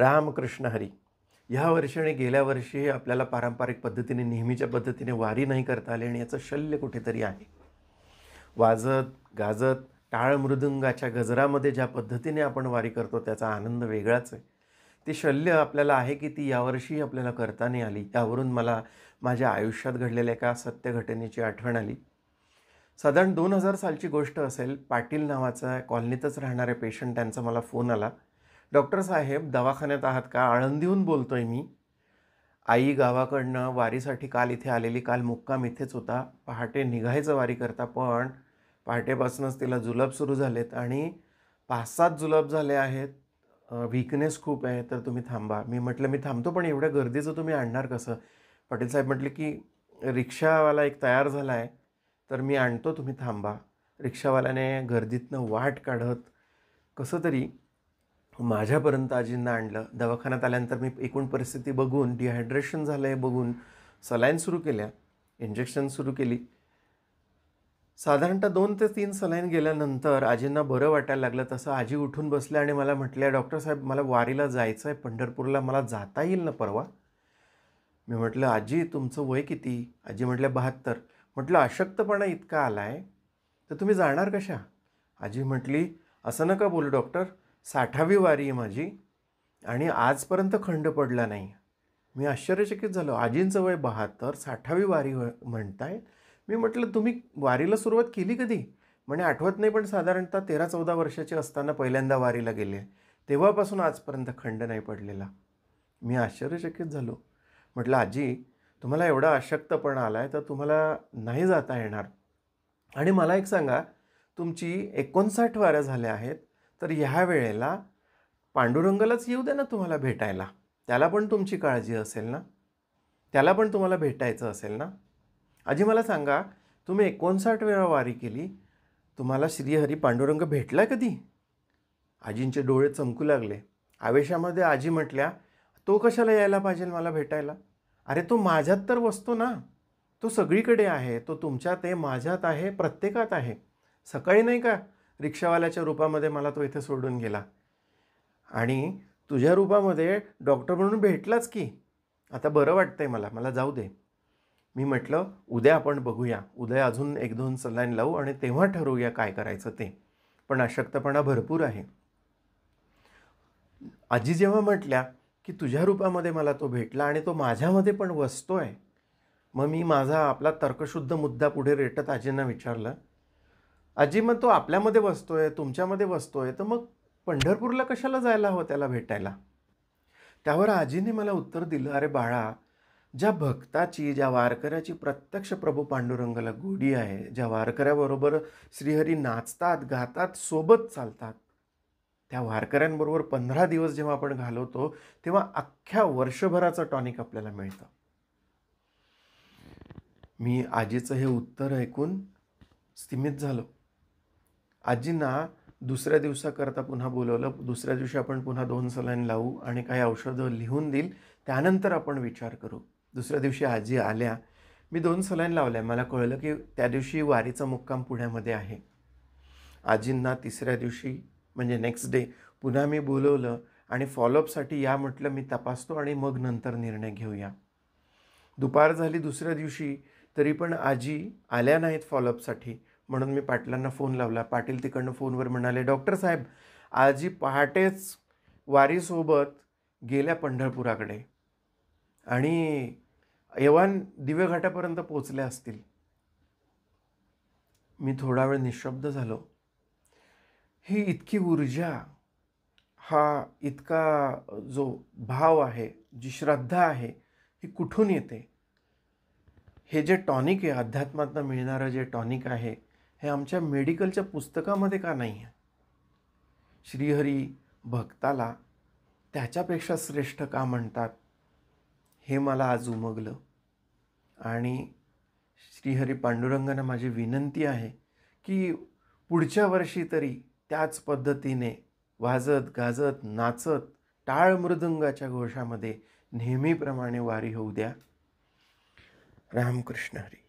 रामकृष्ण हरी ह्या वर्षी आणि गेल्या वर्षी आपल्याला पारंपरिक पद्धतीने नेहमीच्या पद्धतीने वारी नाही करता आली आणि याचं शल्य कुठेतरी आहे वाजत गाजत टाळ मृदुंगाच्या गजरामध्ये ज्या पद्धतीने आपण वारी करतो त्याचा आनंद वेगळाच आहे ती शल्य आपल्याला आहे की ती यावर्षी आपल्याला करता नाही आली यावरून मला माझ्या आयुष्यात घडलेल्या एका सत्यघटनेची आठवण आली साधारण दोन हजार सालची गोष्ट असेल पाटील नावाचा कॉलनीतच राहणाऱ्या पेशंट त्यांचा मला फोन आला डॉक्टर साहेब दवाखान्यात आहात का आळंदीहून बोलतो आहे मी आई गावाकडनं वारीसाठी काल इथे आलेली काल मुक्काम इथेच होता पहाटे निघायचं वारी करता पण पहाटेपासूनच तिला जुलब सुरू झालेत आणि पाच सात जुलब झाले आहेत विकनेस खूप आहे तर तुम्ही थांबा मी म्हटलं मी थांबतो पण एवढ्या गर्दीचं तुम्ही आणणार कसं पाटील साहेब म्हटले की रिक्षावाला एक तयार झाला आहे तर मी आणतो तुम्ही थांबा रिक्षावाल्याने गर्दीतनं वाट काढत कसं तरी माझ्यापर्यंत आजींना आणलं दवाखान्यात आल्यानंतर मी एकूण परिस्थिती बघून डिहायड्रेशन झालं आहे बघून सलाईन सुरू केल्या इंजेक्शन सुरू केली साधारणतः दोन ते तीन सलाईन गेल्यानंतर आजींना बरं वाटायला लागलं तसं आजी उठून बसल्या आणि मला म्हटल्या डॉक्टर साहेब मला वारीला जायचं आहे पंढरपूरला मला जाता येईल ना परवा मी म्हटलं आजी तुमचं वय किती आजी म्हटल्या बहात्तर म्हटलं अशक्तपणा इतका आला आहे तर तुम्ही जाणार कशा आजी म्हटली असं नका बोलू डॉक्टर साठावी वारी आहे माझी आणि आजपर्यंत खंड पडला नाही मी आश्चर्यचकित झालो आजींचं वय बहात्तर साठावी वारी हो-, म्हणताय मी म्हटलं तुम्ही वारीला सुरुवात केली कधी म्हणे आठवत नाही पण साधारणतः तेरा चौदा वर्षाचे असताना पहिल्यांदा वारीला गेले तेव्हापासून आजपर्यंत खंड नाही पडलेला मी आश्चर्यचकित झालो म्हटलं आजी तुम्हाला एवढा अशक्तपणा आला आहे तर तुम्हाला नाही जाता येणार आणि मला एक सांगा तुमची एकोणसाठ वाऱ्या झाल्या आहेत तर ह्या वेळेला पांडुरंगालाच येऊ द्या ना तुम्हाला भेटायला त्याला पण तुमची काळजी असेल ना त्याला पण तुम्हाला भेटायचं असेल ना आजी मला सांगा तुम्ही एकोणसाठ वेळा वारी केली तुम्हाला श्रीहरी पांडुरंग भेटला कधी आजींचे डोळे चमकू लागले आवेशामध्ये आजी म्हटल्या तो कशाला यायला पाहिजे मला भेटायला अरे तो माझ्यात तर वसतो ना तो सगळीकडे आहे तो तुमच्यात आहे माझ्यात आहे प्रत्येकात आहे सकाळी नाही का रिक्षावाल्याच्या रूपामध्ये मला तो इथे सोडून गेला आणि तुझ्या रूपामध्ये डॉक्टर म्हणून भेटलाच की आता बरं वाटतंय मला मला जाऊ दे मी म्हटलं उद्या आपण बघूया उद्या अजून एक दोन सलाईन लावू आणि तेव्हा ठरवूया काय करायचं ते पण अशक्तपणा भरपूर आहे आजी जेव्हा म्हटल्या की तुझ्या रूपामध्ये मला तो भेटला आणि तो माझ्यामध्ये पण वसतो आहे मग मी माझा आपला तर्कशुद्ध मुद्दा पुढे रेटत आजींना विचारलं आजी मग तो आपल्यामध्ये बसतोय तुमच्यामध्ये बसतोय तर मग पंढरपूरला कशाला जायला हवं त्याला भेटायला त्यावर आजीने मला उत्तर दिलं अरे बाळा ज्या भक्ताची ज्या वारकऱ्याची प्रत्यक्ष प्रभू पांडुरंगाला गोडी आहे ज्या वारकऱ्याबरोबर श्रीहरी नाचतात गातात सोबत चालतात त्या वारकऱ्यांबरोबर पंधरा दिवस जेव्हा आपण घालवतो तेव्हा अख्ख्या वर्षभराचं टॉनिक आपल्याला मिळतं मी आजीचं हे उत्तर ऐकून स्थिमित झालो आजींना दुसऱ्या दिवसाकरता पुन्हा बोलवलं दुसऱ्या दिवशी आपण पुन्हा दोन सलाईन लावू आणि काही औषधं लिहून देईल त्यानंतर आपण विचार करू दुसऱ्या दिवशी आजी आल्या मी दोन सलाईन लावल्या मला कळलं की त्या दिवशी वारीचा मुक्काम पुण्यामध्ये आहे आजींना तिसऱ्या दिवशी म्हणजे नेक्स्ट डे पुन्हा मी बोलवलं आणि फॉलोअपसाठी या म्हटलं मी तपासतो आणि मग नंतर निर्णय घेऊया दुपार झाली दुसऱ्या दिवशी तरी पण आजी आल्या नाहीत फॉलोअपसाठी म्हणून मी पाटलांना फोन लावला पाटील तिकडनं फोनवर म्हणाले डॉक्टर साहेब आजी पहाटेच वारीसोबत गेल्या पंढरपुराकडे आणि यवान दिव्यघाटापर्यंत पोचल्या असतील मी थोडा वेळ निशब्द झालो ही इतकी ऊर्जा हा इतका जो भाव आहे जी श्रद्धा आहे ही कुठून येते हे जे टॉनिक आहे अध्यात्मातनं मिळणारं जे टॉनिक आहे हे आमच्या मेडिकलच्या पुस्तकामध्ये का नाही आहे श्रीहरी भक्ताला त्याच्यापेक्षा श्रेष्ठ का म्हणतात हे मला आज उमगलं आणि श्रीहरी पांडुरंगांना माझी विनंती आहे की पुढच्या वर्षी तरी त्याच पद्धतीने वाजत गाजत नाचत टाळ मृदंगाच्या घोषामध्ये नेहमीप्रमाणे वारी होऊ द्या रामकृष्ण हरी